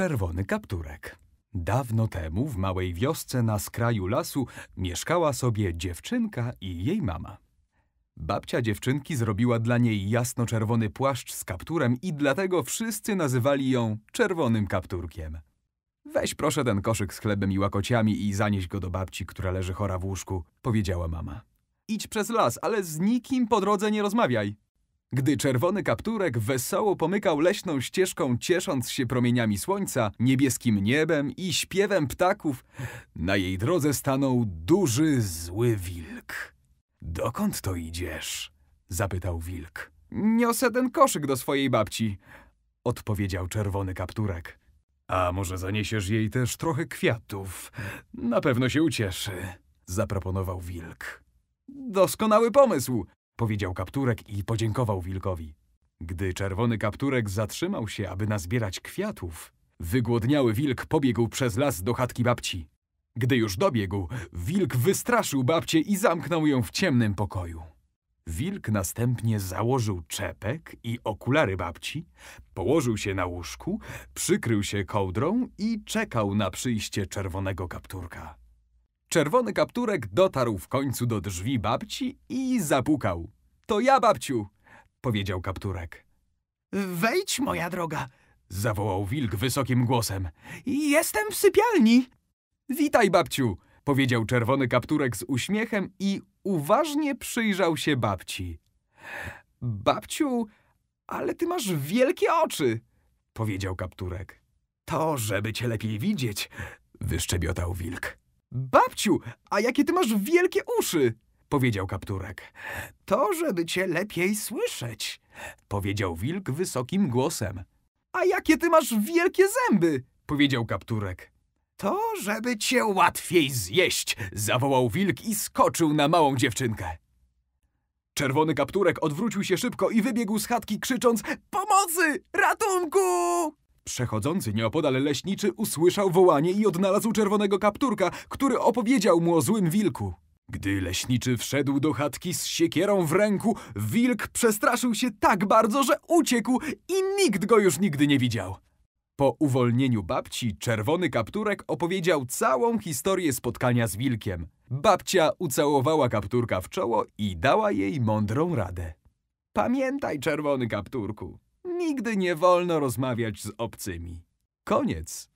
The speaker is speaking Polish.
czerwony kapturek. Dawno temu w małej wiosce na skraju lasu mieszkała sobie dziewczynka i jej mama. Babcia dziewczynki zrobiła dla niej jasno-czerwony płaszcz z kapturem i dlatego wszyscy nazywali ją czerwonym kapturkiem. Weź proszę ten koszyk z chlebem i łakociami i zanieś go do babci, która leży chora w łóżku, powiedziała mama. Idź przez las, ale z nikim po drodze nie rozmawiaj. Gdy czerwony kapturek wesoło pomykał leśną ścieżką, ciesząc się promieniami słońca, niebieskim niebem i śpiewem ptaków, na jej drodze stanął duży, zły wilk. Dokąd to idziesz? zapytał wilk. Niosę ten koszyk do swojej babci, odpowiedział czerwony kapturek. A może zaniesiesz jej też trochę kwiatów? Na pewno się ucieszy, zaproponował wilk. Doskonały pomysł, powiedział kapturek i podziękował wilkowi. Gdy czerwony kapturek zatrzymał się, aby nazbierać kwiatów, wygłodniały wilk pobiegł przez las do chatki babci. Gdy już dobiegł, wilk wystraszył babcię i zamknął ją w ciemnym pokoju. Wilk następnie założył czepek i okulary babci, położył się na łóżku, przykrył się kołdrą i czekał na przyjście czerwonego kapturka. Czerwony kapturek dotarł w końcu do drzwi babci i zapukał. To ja, babciu! powiedział kapturek. Wejdź, moja droga! zawołał wilk wysokim głosem. Jestem w sypialni! Witaj, babciu! powiedział czerwony kapturek z uśmiechem i uważnie przyjrzał się babci. Babciu, ale ty masz wielkie oczy! powiedział kapturek. To, żeby cię lepiej widzieć, wyszczebiotał wilk. Babciu, a jakie ty masz wielkie uszy! Powiedział kapturek. To, żeby cię lepiej słyszeć, powiedział wilk wysokim głosem. A jakie ty masz wielkie zęby! Powiedział kapturek. To, żeby cię łatwiej zjeść! Zawołał wilk i skoczył na małą dziewczynkę. Czerwony kapturek odwrócił się szybko i wybiegł z chatki, krzycząc: Pomocy! Ratunku! Przechodzący nieopodal leśniczy usłyszał wołanie i odnalazł czerwonego kapturka, który opowiedział mu o złym wilku. Gdy leśniczy wszedł do chatki z siekierą w ręku, wilk przestraszył się tak bardzo, że uciekł i nikt go już nigdy nie widział. Po uwolnieniu babci, czerwony kapturek opowiedział całą historię spotkania z wilkiem. Babcia ucałowała kapturka w czoło i dała jej mądrą radę. Pamiętaj, czerwony kapturku, Nigdy nie wolno rozmawiać z obcymi. Koniec.